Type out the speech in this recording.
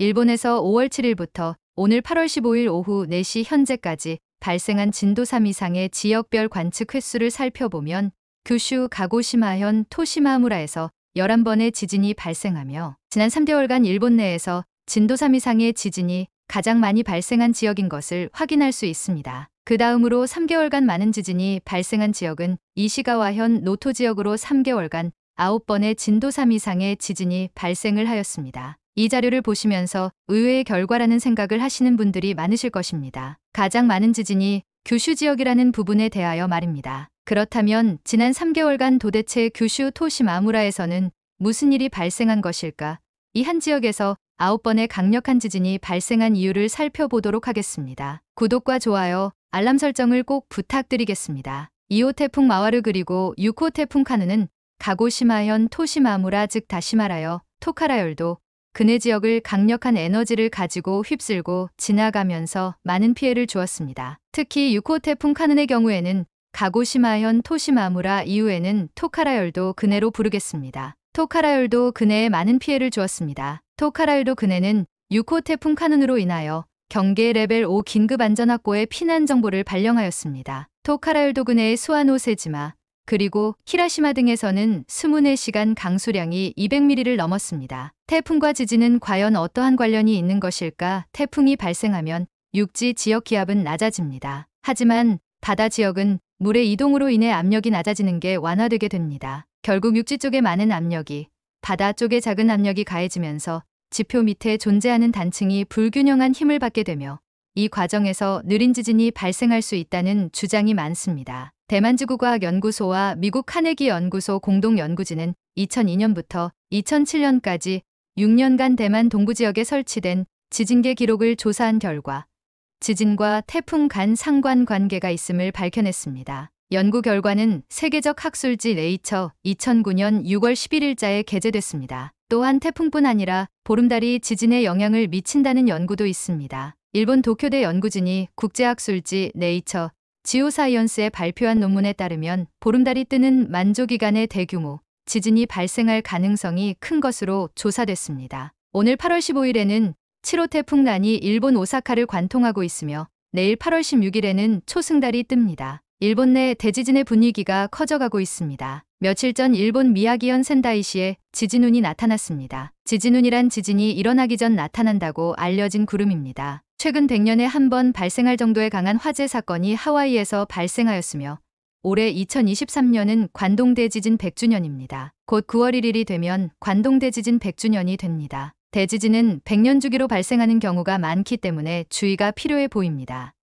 일본에서 5월 7일부터 오늘 8월 15일 오후 4시 현재까지 발생한 진도 3 이상의 지역별 관측 횟수를 살펴보면 규슈 가고시마현 토시마무라에서 11번의 지진이 발생하며 지난 3개월간 일본 내에서 진도 3 이상의 지진이 가장 많이 발생한 지역인 것을 확인할 수 있습니다. 그 다음으로 3개월간 많은 지진이 발생한 지역은 이시가와현 노토 지역으로 3개월간 9번의 진도 3 이상의 지진이 발생을 하였습니다. 이 자료를 보시면서 의외의 결과라는 생각을 하시는 분들이 많으실 것입니다. 가장 많은 지진이 규슈 지역이라는 부분에 대하여 말입니다. 그렇다면 지난 3개월간 도대체 규슈 토시마무라에서는 무슨 일이 발생한 것일까? 이 한 지역에서 9번의 강력한 지진이 발생한 이유를 살펴보도록 하겠습니다. 구독과 좋아요, 알람 설정을 꼭 부탁드리겠습니다. 2호 태풍 마와르 그리고 6호 태풍 카누는 가고시마현 토시마무라 즉 다시 말하여 토카라열도 그네 지역을 강력한 에너지를 가지고 휩쓸고 지나가면서 많은 피해를 주었습니다. 특히 6호 태풍 카눈의 경우에는 가고시마현 토시마무라 이후에는 토카라열도 그네로 부르겠습니다. 토카라열도 그네에 많은 피해를 주었습니다. 토카라열도 그네는 6호 태풍 카눈으로 인하여 경계 레벨 5 긴급 안전확보의 피난 정보를 발령하였습니다. 토카라열도 그네의 수아노세지마, 그리고 히라시마 등에서는 24시간 강수량이 200mm를 넘었습니다. 태풍과 지진은 과연 어떠한 관련이 있는 것일까? 태풍이 발생하면 육지 지역 기압은 낮아집니다. 하지만 바다 지역은 물의 이동으로 인해 압력이 낮아지는 게 완화되게 됩니다. 결국 육지 쪽에 많은 압력이 바다 쪽에 작은 압력이 가해지면서 지표 밑에 존재하는 단층이 불균형한 힘을 받게 되며 이 과정에서 느린 지진이 발생할 수 있다는 주장이 많습니다. 대만지구과학연구소와 미국 카네기 연구소 공동연구진은 2002년부터 2007년까지 6년간 대만 동부지역에 설치된 지진계 기록을 조사한 결과 지진과 태풍 간 상관 관계가 있음을 밝혀냈습니다. 연구 결과는 세계적 학술지 네이처 2009년 6월 11일자에 게재됐습니다. 또한 태풍뿐 아니라 보름달이 지진에 영향을 미친다는 연구도 있습니다. 일본 도쿄대 연구진이 국제학술지 네이처 지오사이언스에 발표한 논문에 따르면 보름달이 뜨는 만조 기간의 대규모 지진이 발생할 가능성이 큰 것으로 조사됐습니다. 오늘 8월 15일에는 7호 태풍란이 일본 오사카를 관통하고 있으며 내일 8월 16일에는 초승달이 뜹니다. 일본 내 대지진의 분위기가 커져가고 있습니다. 며칠 전 일본 미야기현 센다이시에 지진운이 나타났습니다. 지진운이란 지진이 일어나기 전 나타난다고 알려진 구름입니다. 최근 100년에 한 번 발생할 정도의 강한 화재 사건이 하와이에서 발생하였으며 올해 2023년은 관동대 지진 100주년입니다. 곧 9월 1일이 되면 관동대 지진 100주년이 됩니다. 대지진은 100년 주기로 발생하는 경우가 많기 때문에 주의가 필요해 보입니다.